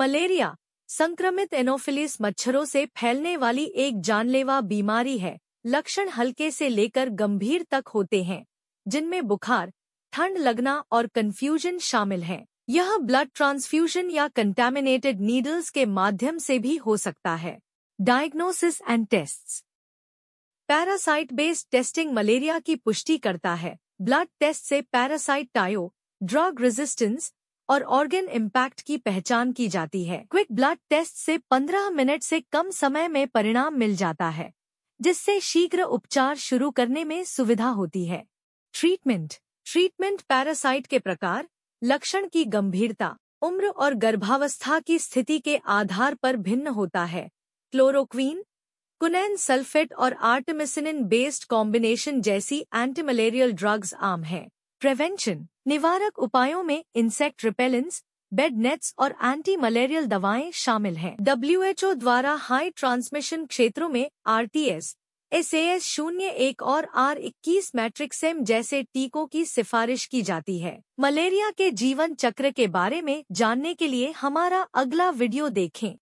malaria संक्रमित Anopheles मच्छरों से फैलने वाली एक जानलेवा बीमारी है लक्षण हल्के से लेकर गंभीर तक होते हैं जिनमें बुखार ठंड लगना और कंफ्यूजन शामिल है यह ब्लड ट्रांसफ्यूजन या कंटेमिनेटेड नीडल्स के माध्यम से भी हो सकता है diagnosis and test parasite based testing malaria की पुष्टि करता है ब्लड टेस्ट से पैरासाइट टायो ड्रग रेजिस्टेंस और ऑर्गेन इम्पैक्ट की पहचान की जाती है क्विक ब्लड टेस्ट से 15 मिनट से कम समय में परिणाम मिल जाता है जिससे शीघ्र उपचार शुरू करने में सुविधा होती है ट्रीटमेंट ट्रीटमेंट पैरासाइट के प्रकार लक्षण की गंभीरता उम्र और गर्भावस्था की स्थिति के आधार पर भिन्न होता है क्लोरोक्वीन कुनेन सल्फेट और आर्टमिसिन बेस्ड कॉम्बिनेशन जैसी एंटीमलेरियल ड्रग्स आम हैं प्रिवेंशन निवारक उपायों में इंसेक्ट रिपेलेंस बेड नेट्स और एंटी मलेरियल दवाएं शामिल हैं डब्ल्यूएचओ द्वारा हाई ट्रांसमिशन क्षेत्रों में R T S S S शून्य एक और आर इक्कीस सेम जैसे टीकों की सिफारिश की जाती है मलेरिया के जीवन चक्र के बारे में जानने के लिए हमारा अगला वीडियो देखें